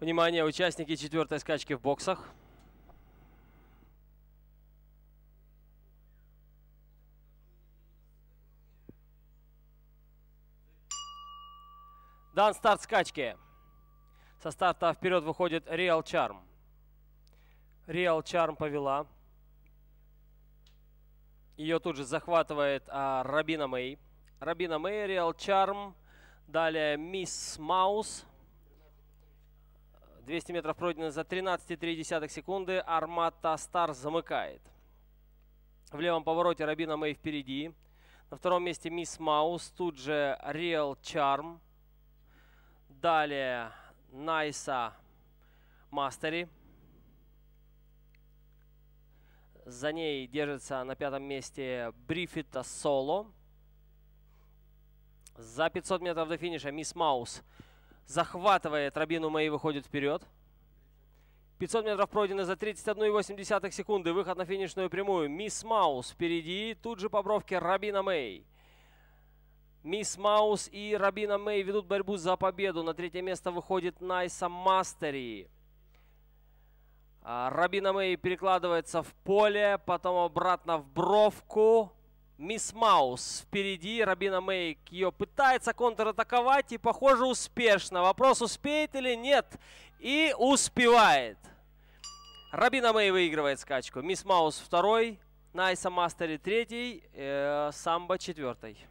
Внимание, участники четвертой скачки в боксах. Дан старт скачки. Со старта вперед выходит Real Charm. Real Charm повела. Ее тут же захватывает а, Рабина Мэй. Рабина Мэй, Real Charm. Далее Мисс Маус. 200 метров пройдено за 13,3 секунды. Армата Стар замыкает. В левом повороте Рабина Мэй впереди. На втором месте Мисс Маус. Тут же Real Чарм. Далее Найса Мастери. За ней держится на пятом месте Брифита Соло. За 500 метров до финиша Мисс Маус захватывает Рабину Мэй, выходит вперед. 500 метров пройдено за 31,8 секунды. Выход на финишную прямую. Мисс Маус впереди. Тут же по бровке Рабина Мэй. Мисс Маус и Рабина Мэй ведут борьбу за победу. На третье место выходит Найса Мастери. А, Рабина Мэй перекладывается в поле, потом обратно в бровку. Мисс Маус впереди, Рабина Мейк ее пытается контратаковать и, похоже, успешно. Вопрос, успеет или нет. И успевает. Рабина Мэй выигрывает скачку. Мисс Маус второй, Найса Мастери третий, э, Самбо четвертый.